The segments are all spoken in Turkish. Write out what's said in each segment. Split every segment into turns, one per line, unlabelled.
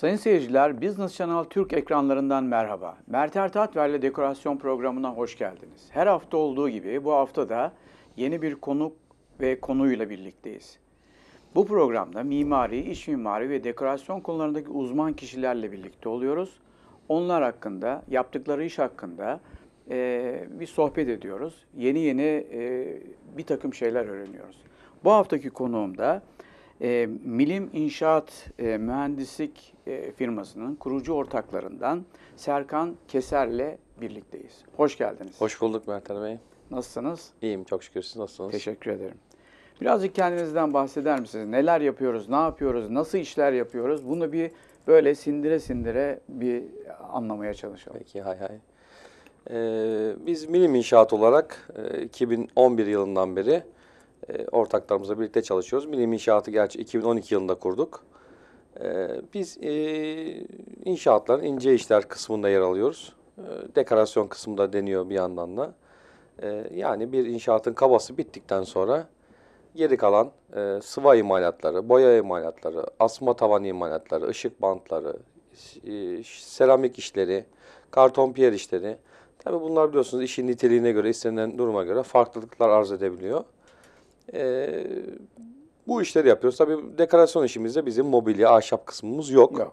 Sayın seyirciler, Business Channel Türk ekranlarından merhaba. Mert Ertatver'le dekorasyon programına hoş geldiniz. Her hafta olduğu gibi bu hafta da yeni bir konuk ve konuyla birlikteyiz. Bu programda mimari, iş mimari ve dekorasyon konularındaki uzman kişilerle birlikte oluyoruz. Onlar hakkında, yaptıkları iş hakkında e, bir sohbet ediyoruz. Yeni yeni e, bir takım şeyler öğreniyoruz. Bu haftaki konuğum da e, Milim İnşaat e, Mühendislik e, firmasının kurucu ortaklarından Serkan Keser'le birlikteyiz. Hoş geldiniz. Hoş bulduk Mertan Bey. Nasılsınız? İyiyim çok şükür. Siz nasılsınız? Teşekkür ederim. Birazcık kendinizden bahseder misiniz? Neler yapıyoruz, ne yapıyoruz, nasıl işler yapıyoruz? Bunu bir böyle sindire sindire bir anlamaya çalışalım. Peki hay hay.
Ee, biz Milim İnşaat olarak e, 2011 yılından beri e, ortaklarımızla birlikte çalışıyoruz. Bilim İnşaatı gerçi 2012 yılında kurduk. E, biz e, inşaatların ince işler kısmında yer alıyoruz. dekorasyon kısmında deniyor bir yandan da. yani bir inşaatın kabası bittikten sonra geri kalan sıva imalatları, boya imalatları, asma tavan imalatları, ışık bantları, seramik işleri, karton piyer işleri. Tabii bunlar biliyorsunuz işin niteliğine göre, istenilen duruma göre farklılıklar arz edebiliyor. E, bu işleri yapıyoruz. Tabii dekorasyon işimizde bizim mobilya, ahşap kısmımız yok. yok.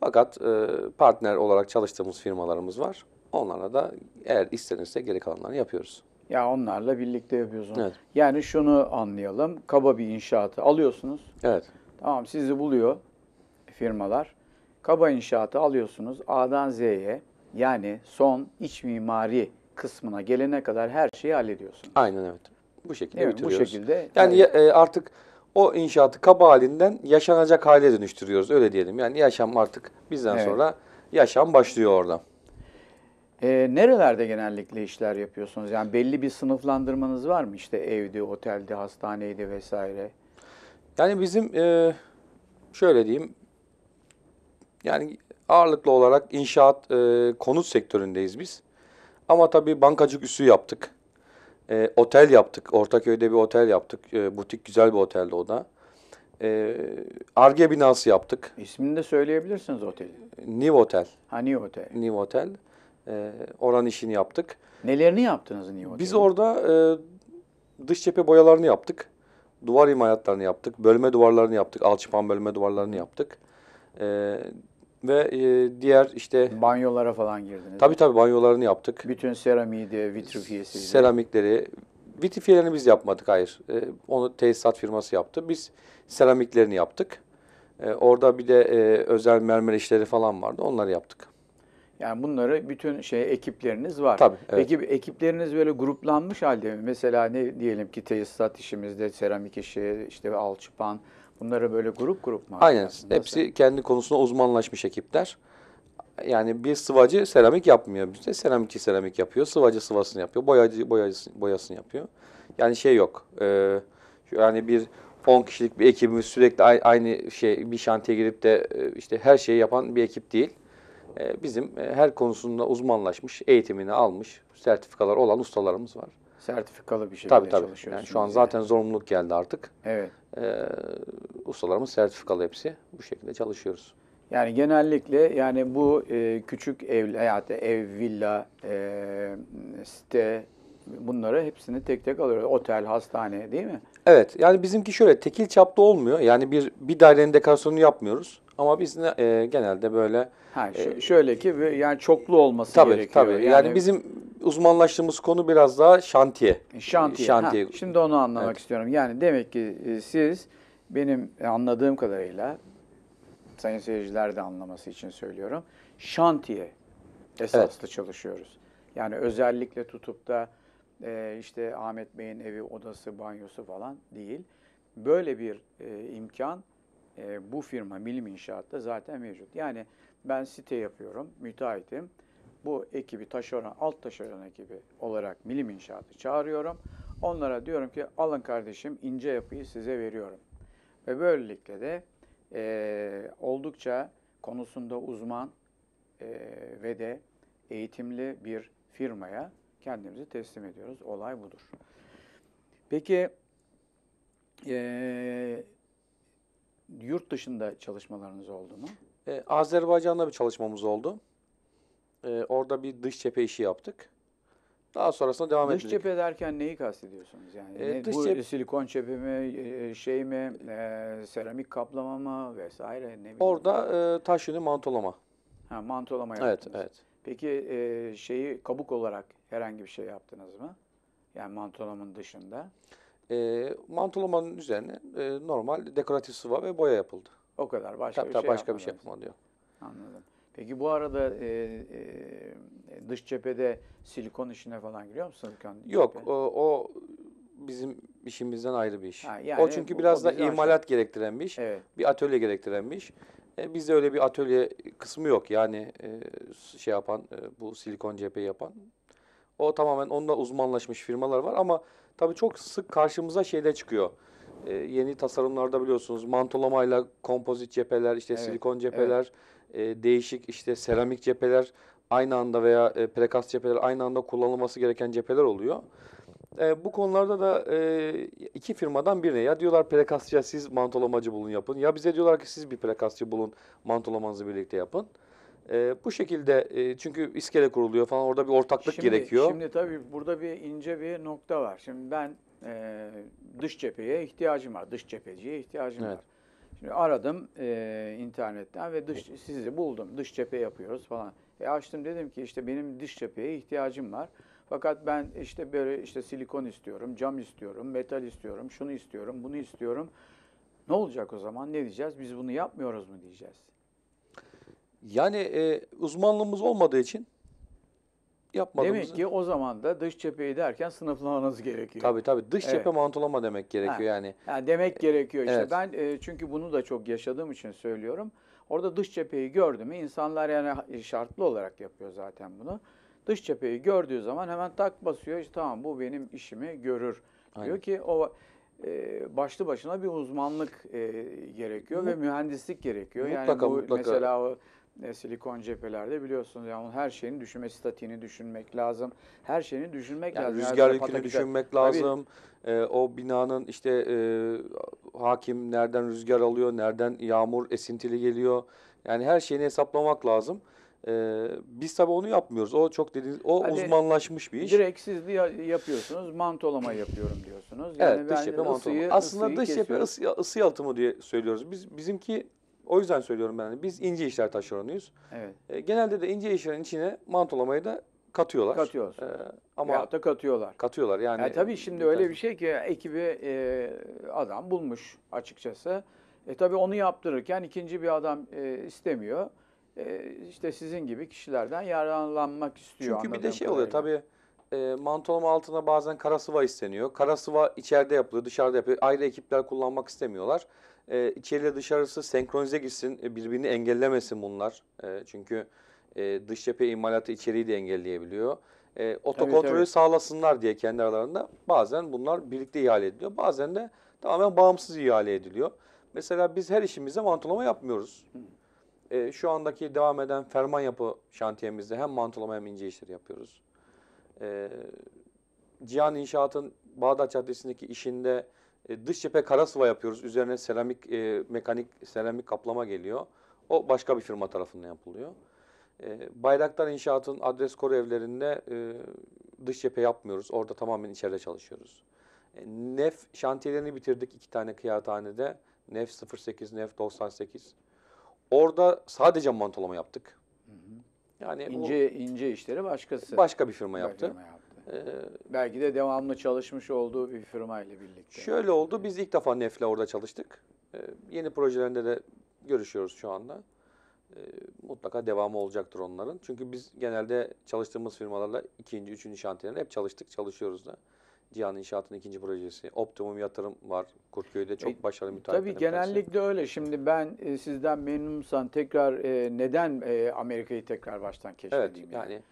Fakat e, partner olarak çalıştığımız firmalarımız var. Onlara da eğer istenirse geri kalanlarını yapıyoruz.
Ya onlarla birlikte yapıyorsunuz. Evet. Yani şunu anlayalım. Kaba bir inşaatı alıyorsunuz. Evet. Tamam sizi buluyor firmalar. Kaba inşaatı alıyorsunuz A'dan Z'ye. Yani son iç mimari kısmına gelene kadar her şeyi hallediyorsunuz. Aynen evet. Bu şekilde evet, bitiriyoruz. Bu şekilde. Yani,
yani e, artık o inşaatı kaba halinden yaşanacak hale dönüştürüyoruz öyle diyelim. Yani yaşam artık bizden evet. sonra yaşam başlıyor orada.
E, nerelerde genellikle işler yapıyorsunuz? Yani belli bir sınıflandırmanız var mı? İşte evde, otelde, hastanede vesaire. Yani bizim e, şöyle
diyeyim. Yani ağırlıklı olarak inşaat e, konut sektöründeyiz biz. Ama tabii bankacık üssü yaptık. E, otel yaptık. Ortaköy'de bir otel yaptık. E, butik güzel bir oteldi o da. E, Arge binası yaptık. İsmini de söyleyebilirsiniz oteli. Niv Otel. Ha Niv Otel. Niv Otel. E, oran işini yaptık. Nelerini yaptınız Niv Otel? Biz orada e, dış cephe boyalarını yaptık. Duvar imalatlarını yaptık. Bölme duvarlarını yaptık. Alçıpan bölme duvarlarını yaptık. E, ve e, diğer
işte... Banyolara falan girdiniz. Tabii tabii
banyolarını yaptık.
Bütün seramiği de vitrifiyesi. Seramikleri. Vitrifiyelerini biz yapmadık
hayır. E, onu tesisat firması yaptı. Biz seramiklerini yaptık. E, orada bir de e, özel mermer işleri falan vardı. Onları yaptık.
Yani bunları bütün şey ekipleriniz var. Tabii. Evet. Peki ekipleriniz böyle gruplanmış halde mi? Mesela ne diyelim ki tesisat işimizde seramik işi, işte alçıpan, Bunları böyle grup grup mu? Aynen. Aslında? Hepsi
kendi konusunda uzmanlaşmış ekipler. Yani bir sıvacı seramik yapmıyor bizde. Seramikçi seramik yapıyor. Sıvacı sıvasını yapıyor. Boyacı boyacı boyasını yapıyor. Yani şey yok. Ee, yani bir 10 kişilik bir ekibimiz sürekli aynı şey bir şantiye girip de e, işte her şeyi yapan bir ekip değil. E, bizim e, her konusunda uzmanlaşmış, eğitimini almış, sertifikalar olan ustalarımız var.
Sertifikalı bir şekilde tabii, tabii. çalışıyorsunuz. Yani şu an zaten yani.
zorunluluk geldi artık. Evet. Ee, ustalarımız sertifikalı hepsi. Bu
şekilde çalışıyoruz. Yani genellikle yani bu e, küçük ev, hayatı, ev, villa, e, site bunları hepsini tek tek alıyoruz. Otel, hastane değil mi?
Evet. Yani bizimki şöyle tekil çapta olmuyor. Yani bir bir dairenin dekorasyonunu yapmıyoruz. Ama biz ne, e, genelde böyle ha, şöyle, e, şöyle ki yani çoklu olması tabii, gerekiyor. Tabii yani, yani bizim uzmanlaştığımız konu biraz daha şantiye. Şantiye. şantiye. Ha,
şimdi onu anlamak evet. istiyorum. Yani demek ki e, siz benim anladığım kadarıyla sayın seyirciler de anlaması için söylüyorum. Şantiye esaslı evet. çalışıyoruz. Yani özellikle tutup da e, işte Ahmet Bey'in evi, odası, banyosu falan değil. Böyle bir e, imkan e, bu firma Milim İnşaat'ta zaten mevcut. Yani ben site yapıyorum, müteahhitim. Bu ekibi taşeron, alt taşeron ekibi olarak Milim İnşaat'ı çağırıyorum. Onlara diyorum ki alın kardeşim ince yapıyı size veriyorum. Ve böylelikle de e, oldukça konusunda uzman e, ve de eğitimli bir firmaya kendimizi teslim ediyoruz. Olay budur. Peki e, yurt dışında
çalışmalarınız oldu mu? Ee, Azerbaycan'da bir çalışmamız oldu. Ee, orada bir dış
cephe işi yaptık. Daha sonrasında devam dış ettik. Dış cephe derken neyi kastediyorsunuz? Yani ee, ne, dış bu cephe... silikon cephe mi, e, şey mi, e, seramik kaplama mı vesaire ne bileyim. Orada e, taş yünü mantolama. Ha, mantolama yaptınız. Evet, evet. Peki e, şeyi kabuk olarak herhangi bir şey yaptınız mı? Yani mantolamın dışında. E, ee, mantolamanın üzerine e, normal dekoratif sıva ve boya yapıldı. O kadar. Başka
tabii, bir tabii, şey başka bir şey yapılmadı yok.
Anladım. Peki bu arada e, e, dış cephede silikon işine falan giriyor musun? Silikon yok. O, o bizim
işimizden ayrı bir iş. Ha, yani o çünkü biraz o, da imalat aşağı... gerektiren bir iş. Evet. Bir atölye gerektiren bir iş. E, bizde öyle bir atölye kısmı yok. Yani e, şey yapan, e, bu silikon cephe yapan. O tamamen onda uzmanlaşmış firmalar var ama Tabii çok sık karşımıza şeyde çıkıyor. E, yeni tasarımlarda biliyorsunuz mantolamayla kompozit cepheler, işte evet, silikon cepheler, evet. e, değişik işte seramik cepheler aynı anda veya e, prekast cepheler aynı anda kullanılması gereken cepheler oluyor. E, bu konularda da e, iki firmadan birine ya diyorlar prekastçıya siz mantolamacı bulun yapın ya bize diyorlar ki siz bir prekastçı bulun mantolamanızı birlikte yapın. E, bu şekilde e, çünkü iskele kuruluyor falan orada bir ortaklık şimdi, gerekiyor. Şimdi
tabii burada bir ince bir nokta var. Şimdi ben e, dış cepheye ihtiyacım var. Dış cepheciye ihtiyacım evet. var. Şimdi aradım e, internetten ve dış sizi buldum. Dış cephe yapıyoruz falan. E açtım dedim ki işte benim dış cepheye ihtiyacım var. Fakat ben işte böyle işte silikon istiyorum, cam istiyorum, metal istiyorum, şunu istiyorum, bunu istiyorum. Ne olacak o zaman? Ne diyeceğiz? Biz bunu yapmıyoruz mu diyeceğiz? Yani e, uzmanlığımız olmadığı için
yapmadığımızı... Demek ki
o zaman da dış cepheyi derken sınıflamanız gerekiyor. Tabii tabii. Dış evet. cephe
mantolama demek gerekiyor yani.
yani. Demek e, gerekiyor işte. Evet. Ben e, çünkü bunu da çok yaşadığım için söylüyorum. Orada dış cepheyi gördü mü insanlar yani e, şartlı olarak yapıyor zaten bunu. Dış cepheyi gördüğü zaman hemen tak basıyor. İşte tamam bu benim işimi görür. Aynen. Diyor ki o e, başlı başına bir uzmanlık e, gerekiyor Hı. ve mühendislik gerekiyor. Mutlaka yani bu mutlaka. Mesela o e, silikon cephelerde biliyorsunuz yani her şeyini düşünme statini düşünmek lazım. Her şeyini düşünmek yani lazım. Rüzgar yükünü yani düşünmek lazım.
E, o binanın işte e, hakim nereden rüzgar alıyor, nereden yağmur esintili geliyor. Yani her şeyini hesaplamak lazım. Ee, biz tabii onu yapmıyoruz. O çok dediğiniz, o Hadi uzmanlaşmış bir iş.
Direkt siz de yapıyorsunuz, mantolama yapıyorum diyorsunuz. Yani evet, dış cephe mantolama. Aslında dış cephe ısı,
ısı yalıtımı diye söylüyoruz. Biz
bizimki o yüzden
söylüyorum ben. Biz ince işler taşeronuyuz. Evet. E, genelde de ince işlerin içine mantolamayı da katıyorlar. Katıyoruz. E, ama ya da katıyorlar. Katıyorlar yani. yani e, tabii şimdi öyle bir
şey ki ekibi e, adam bulmuş açıkçası. E tabii onu yaptırırken ikinci bir adam e, istemiyor. E, işte sizin gibi kişilerden yararlanmak istiyor. Çünkü bir de şey oluyor kadarıyla. tabii e, mantolama altına bazen kara sıva isteniyor. Kara sıva içeride
yapılıyor, dışarıda yapılıyor. Ayrı ekipler kullanmak istemiyorlar e, içeriyle dışarısı senkronize gitsin, e, birbirini engellemesin bunlar. E, çünkü e, dış cephe imalatı içeriği de engelleyebiliyor. E, otokontrolü tabii, tabii. sağlasınlar diye kendi aralarında bazen bunlar birlikte ihale ediliyor. Bazen de tamamen bağımsız ihale ediliyor. Mesela biz her işimizde mantolama yapmıyoruz. E, şu andaki devam eden ferman yapı şantiyemizde hem mantolama hem ince işleri yapıyoruz. E, Cihan İnşaat'ın Bağdat Caddesi'ndeki işinde e, dış cephe kara sıva yapıyoruz. Üzerine seramik, e, mekanik seramik kaplama geliyor. O başka bir firma tarafından yapılıyor. E, Bayraktar İnşaat'ın adres koru evlerinde e, dış cephe yapmıyoruz. Orada tamamen içeride çalışıyoruz. E, NEF şantiyelerini bitirdik iki tane kıyaathanede. NEF 08, NEF 98.
Orada sadece mantolama yaptık. Hı hı. Yani ince o, ince işleri başkası. Başka bir firma yaptı. Firma yaptı. Ee, belki de devamlı çalışmış olduğu bir firma ile birlikte. Şöyle
oldu, biz ilk defa Nef'le orada çalıştık. Ee, yeni projelerinde de görüşüyoruz şu anda. Ee, mutlaka devamı olacaktır onların. Çünkü biz genelde çalıştığımız firmalarla ikinci, üçüncü şantiyelerle hep çalıştık, çalışıyoruz da. Cihan İnşaat'ın ikinci projesi. Optimum yatırım var. Kurtköy'de çok e, başarılı bir müteahhit. Tabii genellikle
öyle. Şimdi ben e, sizden memnunsan tekrar e, neden e, Amerika'yı tekrar baştan keşfedeyim? Evet yani. yani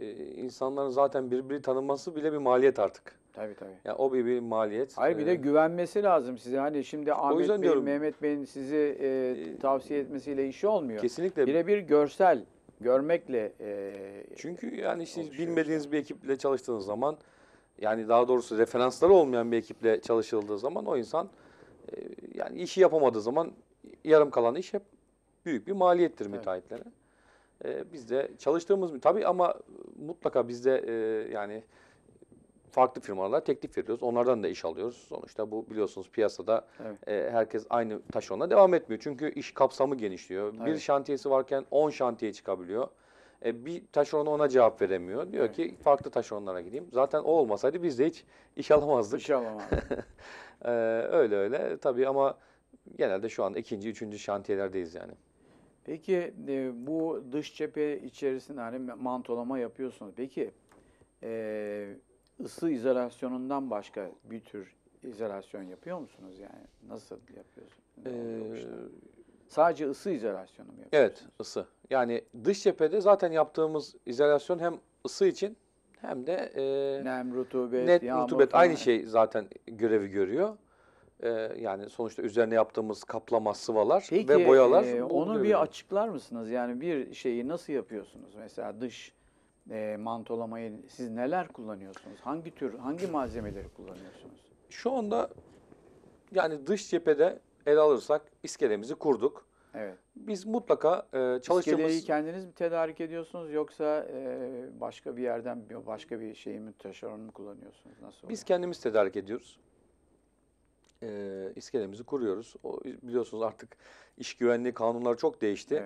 e, insanların zaten birbirini tanıması bile bir maliyet artık. Tabii tabii. Yani o bir, bir maliyet. Hayır bir de ee,
güvenmesi lazım size. Hani şimdi Ahmet Bey, diyorum, Mehmet Bey'in sizi e, ee, tavsiye etmesiyle işi olmuyor. Kesinlikle. Birebir görsel görmekle e, Çünkü yani
işte bilmediğiniz bir ekiple çalıştığınız zaman yani daha doğrusu referansları olmayan bir ekiple çalışıldığı zaman o insan e, yani işi yapamadığı zaman yarım kalan iş hep büyük bir maliyettir evet. müteahhitlere. E, biz de çalıştığımız tabii ama mutlaka bizde e, yani farklı firmalara teklif veriyoruz. Onlardan da iş alıyoruz. Sonuçta bu biliyorsunuz piyasada evet. e, herkes aynı taşonla devam etmiyor. Çünkü iş kapsamı genişliyor. Evet. Bir şantiyesi varken 10 şantiye çıkabiliyor. E, bir taşeron ona cevap veremiyor. Diyor evet. ki farklı taşeronlara gideyim. Zaten o olmasaydı biz de hiç iş alamazdık. İş alamazdık. e, öyle öyle tabii ama genelde şu an ikinci, üçüncü şantiyelerdeyiz yani.
Peki e, bu dış cephe içerisinde hani mantolama yapıyorsunuz. Peki e, ısı izolasyonundan başka bir tür izolasyon yapıyor musunuz yani? Nasıl yapıyorsunuz? Ee, Sadece ısı
izolasyonu mu yapıyorsunuz? Evet ısı. Yani dış cephede zaten yaptığımız izolasyon hem
ısı için hem de e, nem, rutubet, net rutubet aynı şey
zaten görevi görüyor e, yani sonuçta üzerine yaptığımız kaplama, sıvalar Peki, ve boyalar. E, onu bir yani.
açıklar mısınız? Yani bir şeyi nasıl yapıyorsunuz? Mesela dış e, mantolamayı siz neler kullanıyorsunuz? Hangi tür, hangi malzemeleri kullanıyorsunuz? Şu anda yani dış cephede ele alırsak iskelemizi kurduk. Evet.
Biz mutlaka e, çalıştığımız... İskeleyi
kendiniz mi tedarik ediyorsunuz yoksa e, başka bir yerden başka bir şeyi mi taşeronu mu kullanıyorsunuz? Nasıl oluyor? Biz
kendimiz tedarik ediyoruz e, iskelemizi kuruyoruz. O, biliyorsunuz artık iş güvenliği kanunları çok değişti.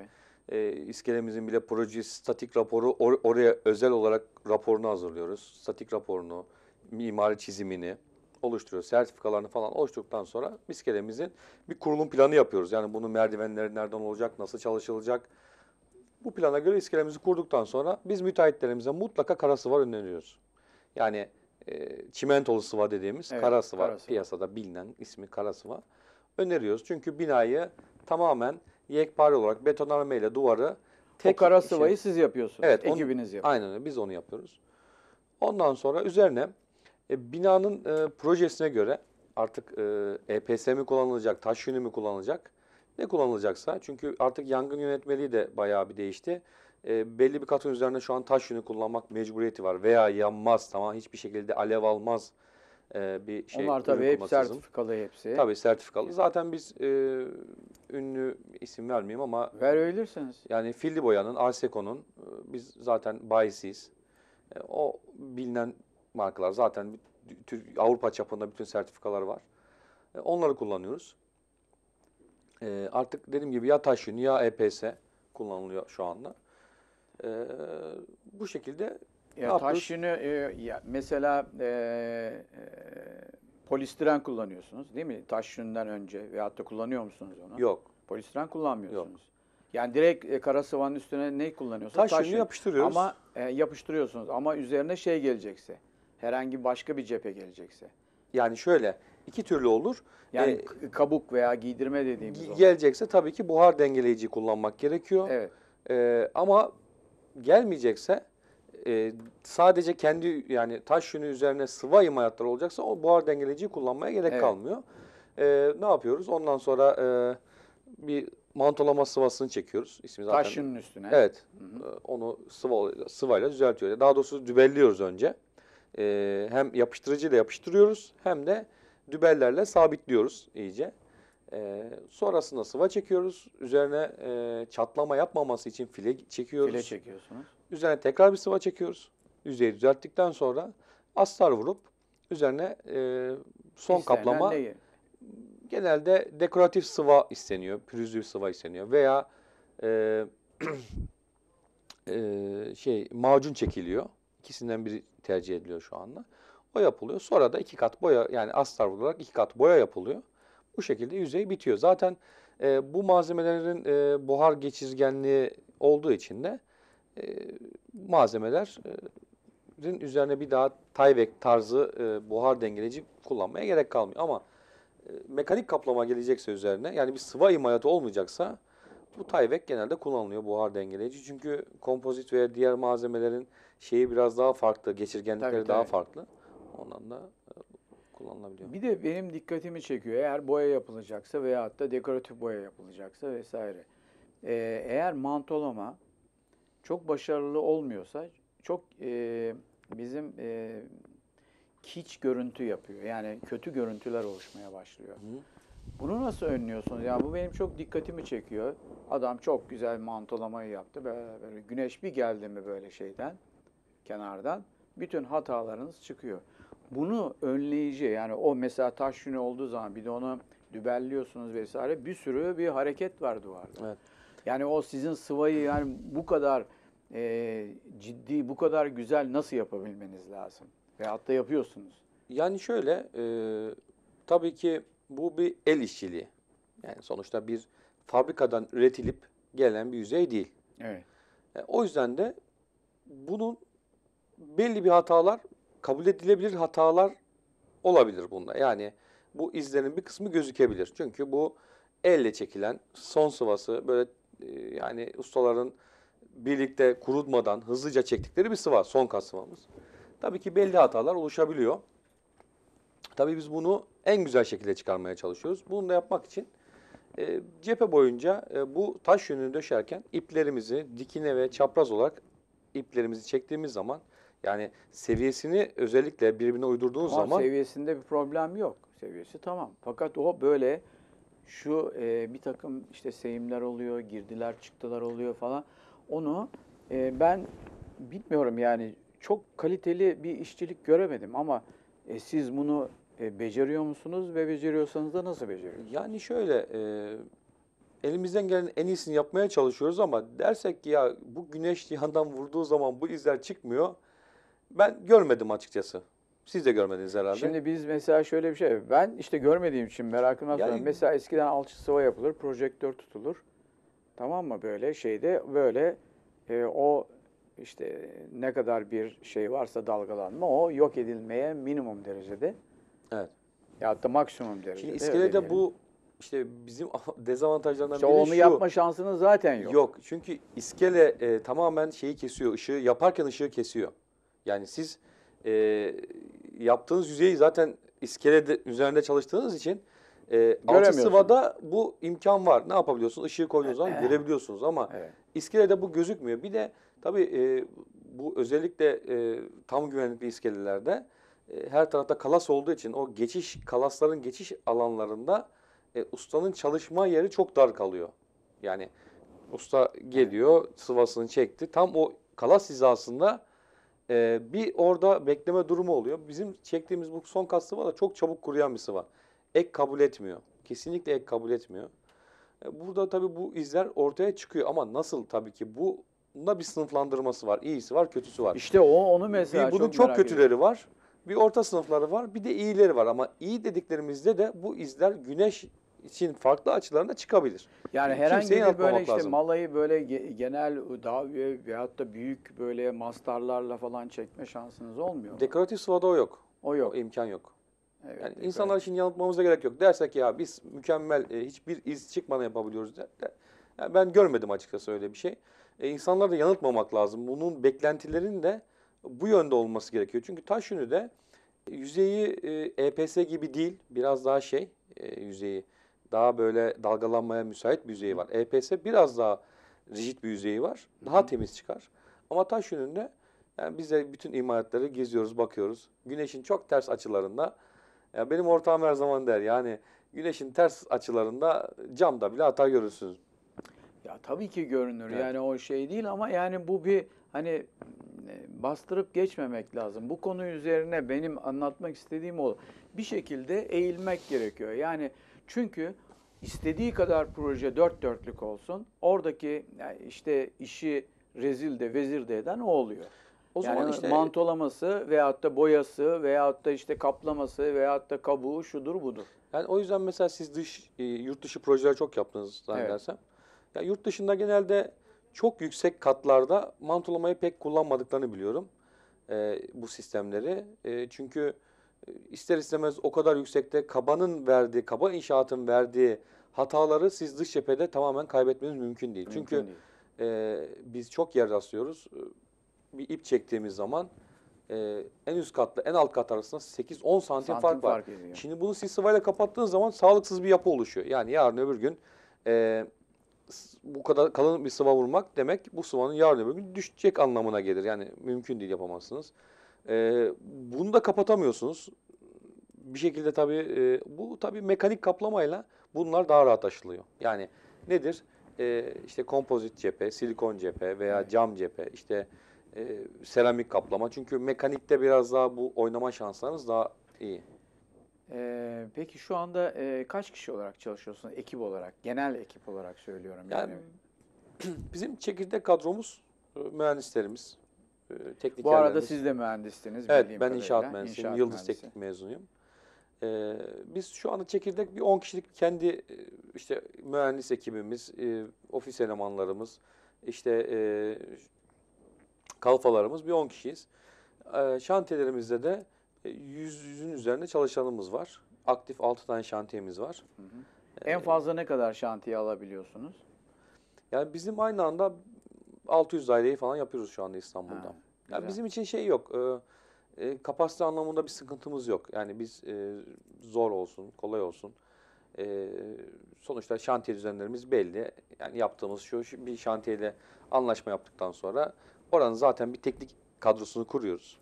Evet. E, iskelemizin bile proje statik raporu or, oraya özel olarak raporunu hazırlıyoruz. Statik raporunu, mimari çizimini oluşturuyoruz. Sertifikalarını falan oluşturduktan sonra iskelemizin bir kurulum planı yapıyoruz. Yani bunun merdivenleri nereden olacak, nasıl çalışılacak. Bu plana göre iskelemizi kurduktan sonra biz müteahhitlerimize mutlaka karası var öneriyoruz. Yani e, ee, çimentolu sıva dediğimiz evet, kara sıva, piyasada bilinen ismi kara sıva öneriyoruz. Çünkü binayı tamamen yekpare olarak betonarme ile duvarı
tek o kara sıvayı şey, siz yapıyorsunuz. Evet, ekibiniz yapıyor.
Aynen öyle biz onu yapıyoruz. Ondan sonra üzerine e, binanın e, projesine göre artık e, EPS mi kullanılacak, taş yünü mü kullanılacak, ne kullanılacaksa. Çünkü artık yangın yönetmeliği de bayağı bir değişti e, belli bir katın üzerinde şu an taş yünü kullanmak mecburiyeti var veya yanmaz tamam hiçbir şekilde alev almaz e, bir şey. Onlar tabii hep sertifikalı hepsi. Tabii sertifikalı. Zaten biz e, ünlü isim vermeyeyim ama. Ver öylürseniz. Yani Filli Boya'nın, Arseko'nun e, biz zaten bayisiyiz. E, o bilinen markalar zaten Türk, Avrupa çapında bütün sertifikalar var. E, onları kullanıyoruz. E, artık dediğim gibi ya taş yünü ya EPS kullanılıyor şu anda. E,
bu şekilde
ya taşını
e, ya mesela e, e, polistiren kullanıyorsunuz değil mi? Taş yününden önce veyahut da kullanıyor musunuz onu? Yok. Polistiren kullanmıyorsunuz. Yok. Yani direkt e, kara sıvanın üstüne ne kullanıyorsunuz? Taş, taş yünü yapıştırıyoruz. Ama e, yapıştırıyorsunuz ama üzerine şey gelecekse, herhangi başka bir cephe gelecekse. Yani şöyle iki türlü olur. Yani ee, kabuk veya giydirme dediğimiz. Gelecekse tabii ki buhar dengeleyici
kullanmak gerekiyor. Evet. Ee, ama gelmeyecekse e, sadece kendi yani taş yünü üzerine sıvı ayım hayatları olacaksa o buhar dengeleyiciyi kullanmaya gerek evet. kalmıyor. E, ne yapıyoruz? Ondan sonra e, bir mantolama sıvasını çekiyoruz. İsmi zaten. Taş yünün üstüne. Evet. Hı hı. E, onu sıva, sıvayla düzeltiyoruz. Daha doğrusu dübelliyoruz önce. E, hem yapıştırıcıyla yapıştırıyoruz hem de dübellerle sabitliyoruz iyice. E, sonrasında sıva çekiyoruz. Üzerine e, çatlama yapmaması için file çekiyoruz. File çekiyorsunuz. Üzerine tekrar bir sıva çekiyoruz. Yüzeyi düzelttikten sonra astar vurup üzerine e, son kaplama değil. genelde dekoratif sıva isteniyor. Pürüzlü bir sıva isteniyor veya e, e, şey macun çekiliyor. İkisinden biri tercih ediliyor şu anda. O yapılıyor. Sonra da iki kat boya yani astar vurularak iki kat boya yapılıyor. Bu şekilde yüzey bitiyor. Zaten e, bu malzemelerin e, buhar geçirgenliği olduğu için de e, malzemelerin üzerine bir daha Tyvek tarzı e, buhar dengeleyici kullanmaya gerek kalmıyor. Ama e, mekanik kaplama gelecekse üzerine yani bir sıva imalatı olmayacaksa bu Tyvek genelde kullanılıyor buhar dengeleyici. Çünkü kompozit veya diğer malzemelerin şeyi biraz daha farklı, geçirgenlikleri tabii, daha tabii. farklı. Ondan da e, kullanılabiliyor.
Bir de benim dikkatimi çekiyor. Eğer boya yapılacaksa veya da dekoratif boya yapılacaksa vesaire. Ee, eğer mantolama çok başarılı olmuyorsa çok e, bizim e, kiç görüntü yapıyor. Yani kötü görüntüler oluşmaya başlıyor. Hı. Bunu nasıl önlüyorsunuz? Yani bu benim çok dikkatimi çekiyor. Adam çok güzel mantolamayı yaptı. Böyle, böyle güneş bir geldi mi böyle şeyden, kenardan bütün hatalarınız çıkıyor bunu önleyici yani o mesela taş yünü olduğu zaman bir de onu dübelliyorsunuz vesaire bir sürü bir hareket var duvarda. Evet. Yani o sizin sıvayı yani bu kadar e, ciddi, bu kadar güzel nasıl yapabilmeniz lazım? ve da yapıyorsunuz.
Yani şöyle, e, tabii ki bu bir el işçiliği. Yani sonuçta bir fabrikadan üretilip gelen bir yüzey değil. Evet. E, o yüzden de bunun belli bir hatalar kabul edilebilir hatalar olabilir bunda. Yani bu izlerin bir kısmı gözükebilir. Çünkü bu elle çekilen son sıvası böyle e, yani ustaların birlikte kurutmadan hızlıca çektikleri bir sıva son kas sıvamız. Tabii ki belli hatalar oluşabiliyor. Tabii biz bunu en güzel şekilde çıkarmaya çalışıyoruz. Bunu da yapmak için e, cephe boyunca e, bu taş yönünü döşerken iplerimizi dikine ve çapraz olarak iplerimizi çektiğimiz zaman yani seviyesini özellikle birbirine uydurduğunuz tamam, zaman...
Seviyesinde bir problem yok. Seviyesi tamam. Fakat o böyle şu e, bir takım işte seyimler oluyor, girdiler çıktılar oluyor falan. Onu e, ben bilmiyorum yani çok kaliteli bir işçilik göremedim ama e, siz bunu e, beceriyor musunuz ve beceriyorsanız da nasıl beceriyorsunuz? Yani şöyle
e, elimizden gelen en iyisini yapmaya çalışıyoruz ama dersek ki ya bu güneş yandan vurduğu zaman bu izler çıkmıyor ben görmedim açıkçası. Siz de görmediniz herhalde. Şimdi
biz mesela şöyle bir şey, ben işte görmediğim için merakımdan yani, sonra mesela eskiden alçı sıva yapılır, projektör tutulur. Tamam mı böyle şeyde böyle e, o işte ne kadar bir şey varsa dalgalanma o yok edilmeye minimum derecede. Evet. Ya da maksimum derecede. Şimdi iskelede bu
işte bizim dezavantajlarından işte biri onu şu. onu yapma şansınız zaten yok. Yok çünkü iskele e, tamamen şeyi kesiyor, ışığı yaparken ışığı kesiyor. Yani siz e, yaptığınız yüzeyi zaten iskelede üzerinde çalıştığınız için e, altı sıvada bu imkan var. Ne yapabiliyorsun? Işığı koyduğunuz zaman e, e. görebiliyorsunuz ama evet. iskelede bu gözükmüyor. Bir de tabii e, bu özellikle e, tam güvenlikli iskelelerde e, her tarafta kalas olduğu için o geçiş kalasların geçiş alanlarında e, ustanın çalışma yeri çok dar kalıyor. Yani usta geliyor, sıvasını çekti. Tam o kalas hizasında ee, bir orada bekleme durumu oluyor. Bizim çektiğimiz bu son kastı var da çok çabuk kuruyan bir sıva. Ek kabul etmiyor. Kesinlikle ek kabul etmiyor. Ee, burada tabii bu izler ortaya çıkıyor ama nasıl tabii ki bu bunda bir sınıflandırması var. İyisi var, kötüsü var. İşte o onu mesela bir, bunun çok, çok kötüleri ediyorum. var. Bir orta sınıfları var, bir de iyileri var ama iyi dediklerimizde
de bu izler güneş için farklı
açılarında çıkabilir.
Yani herhangi bir böyle işte lazım. malayı böyle genel davye veyahut da büyük böyle mastarlarla falan çekme şansınız olmuyor. mu?
Dekoratif sıvada o yok. O yok. O imkan yok. Evet, yani insanlar için yanıltmamıza gerek yok. Dersek ya biz mükemmel e, hiçbir iz çıkmadan yapabiliyoruz. De, de, yani ben görmedim açıkçası öyle bir şey. E, insanları da yanıltmamak lazım. Bunun beklentilerin de bu yönde olması gerekiyor. Çünkü taş yünü de e, yüzeyi e, EPS gibi değil. Biraz daha şey e, yüzeyi daha böyle dalgalanmaya müsait bir yüzeyi var. EPS biraz daha rigid bir yüzeyi var. Daha Hı temiz çıkar. Ama taş yönünde yani biz de bütün imalatları geziyoruz, bakıyoruz. Güneşin çok ters açılarında ya benim ortağım her zaman der yani güneşin ters açılarında camda bile hata görürsünüz.
Ya tabii ki görünür. Evet. Yani o şey değil ama yani bu bir hani ee, bastırıp geçmemek lazım. Bu konu üzerine benim anlatmak istediğim o. Bir şekilde eğilmek gerekiyor. Yani çünkü istediği kadar proje dört dörtlük olsun. Oradaki yani işte işi rezil de vezir de eden o oluyor. O yani zaman işte mantolaması veyahut da boyası veyahut da işte kaplaması veyahut da kabuğu şudur budur.
Yani o yüzden mesela siz dış e, yurt dışı projeler çok yaptınız zannedersem. Evet. Ya yurt dışında genelde çok yüksek katlarda mantolamayı pek kullanmadıklarını biliyorum e, bu sistemleri. E, çünkü e, ister istemez o kadar yüksekte kabanın verdiği, kaba inşaatın verdiği hataları siz dış cephede tamamen kaybetmeniz mümkün değil. Mümkün Çünkü değil. E, biz çok yer rastlıyoruz. E, bir ip çektiğimiz zaman e, en üst katla en alt kat arasında 8-10 santim, santim fark var. Fark Şimdi bunu siz sıvayla kapattığınız zaman sağlıksız bir yapı oluşuyor. Yani yarın öbür gün e, bu kadar kalın bir sıva vurmak demek bu sıvanın yarın öbür gün düşecek anlamına gelir. Yani mümkün değil yapamazsınız. E, bunu da kapatamıyorsunuz. Bir şekilde tabii e, bu tabii mekanik kaplamayla bunlar daha rahat aşılıyor. Yani nedir? E, işte kompozit cephe, silikon cephe veya cam cephe, işte e, seramik kaplama. Çünkü mekanikte biraz daha bu oynama şanslarınız daha iyi.
Ee, peki şu anda e, kaç kişi olarak çalışıyorsunuz ekip olarak? Genel ekip olarak söylüyorum. Yani,
yani bizim çekirdek kadromuz mühendislerimiz, e, Bu arada siz de mühendistiniz. Evet ben kadarıyla. inşaat mühendisiyim, inşaat Yıldız mühendisi. Teknik mezunuyum. Ee, biz şu anda çekirdek bir 10 kişilik kendi işte mühendis ekibimiz, e, ofis elemanlarımız, işte e, kalfalarımız bir 10 kişiyiz. E, şantilerimizde de 100, e, 100'ün üzerinde çalışanımız var. Aktif 6 tane şantiyemiz var. Hı hı. En fazla ne kadar şantiye alabiliyorsunuz? Yani bizim aynı anda 600 daireyi falan yapıyoruz şu anda İstanbul'da. Ha, yani bizim için şey yok. E, e, kapasite anlamında bir sıkıntımız yok. Yani biz e, zor olsun, kolay olsun. E, sonuçta şantiye düzenlerimiz belli. Yani yaptığımız şu, şu bir şantiyeyle anlaşma yaptıktan sonra oranın zaten bir teknik kadrosunu kuruyoruz.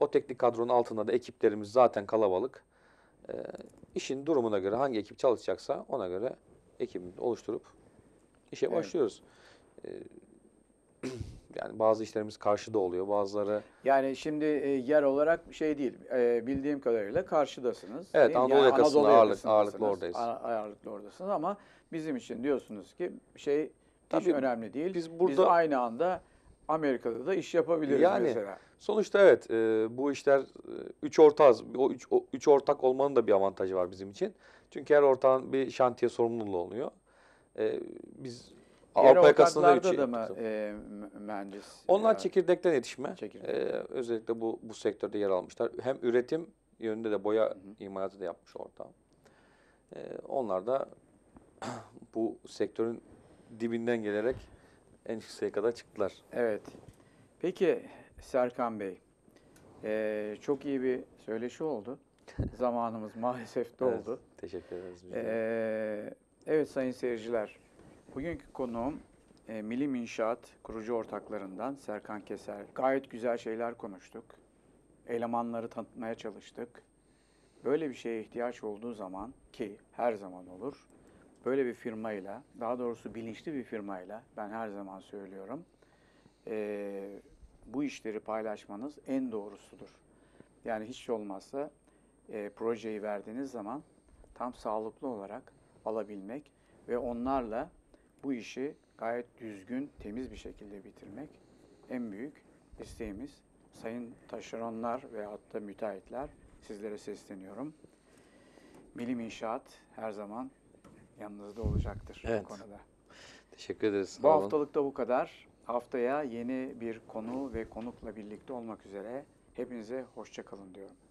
O teknik kadronun altında da ekiplerimiz zaten kalabalık. E, işin durumuna göre hangi ekip çalışacaksa ona göre ekibimizi oluşturup işe evet. başlıyoruz. E, yani bazı işlerimiz karşıda oluyor, bazıları...
Yani şimdi e, yer olarak şey değil, e, bildiğim kadarıyla karşıdasınız. Evet, Anadolu yani yakasında Anadolu ağırlık, ağırlıklı oradayız. Ağırlıklı oradasınız ama bizim için diyorsunuz ki şey Tabii, hiç önemli değil. Biz burada biz aynı anda Amerika'da da iş yapabiliriz yani, mesela. Sonuçta
evet e, bu işler e, üç ortağız. O üç, o üç ortak olmanın da bir avantajı var bizim için. Çünkü her ortağın bir şantiye sorumluluğu oluyor. E, biz Diğer Avrupa yakasında üç, da mı
e, mühendis? Onlar yani, e,
çekirdekten yetişme. Çekirdek. E, özellikle bu bu sektörde yer almışlar. Hem üretim yönünde de boya imalatı da yapmış ortağım. E, onlar da bu sektörün dibinden gelerek
en yükseğe kadar çıktılar. Evet. Peki Serkan Bey, e, çok iyi bir söyleşi oldu. Zamanımız maalesef doldu. Evet,
teşekkür ederiz.
E, evet sayın seyirciler, bugünkü konuğum e, Milim İnşaat kurucu ortaklarından Serkan Keser. Gayet güzel şeyler konuştuk. Elemanları tanıtmaya çalıştık. Böyle bir şeye ihtiyaç olduğu zaman ki her zaman olur, böyle bir firmayla, daha doğrusu bilinçli bir firmayla, ben her zaman söylüyorum, e, bu işleri paylaşmanız en doğrusudur. Yani hiç olmazsa e, projeyi verdiğiniz zaman tam sağlıklı olarak alabilmek ve onlarla bu işi gayet düzgün, temiz bir şekilde bitirmek en büyük isteğimiz. Sayın taşeronlar ve hatta müteahhitler sizlere sesleniyorum. Bilim inşaat her zaman yanınızda olacaktır evet. bu konuda. Teşekkür ederiz. Bu haftalık da bu kadar. Haftaya yeni bir konu ve konukla birlikte olmak üzere hepinize hoşçakalın diyorum.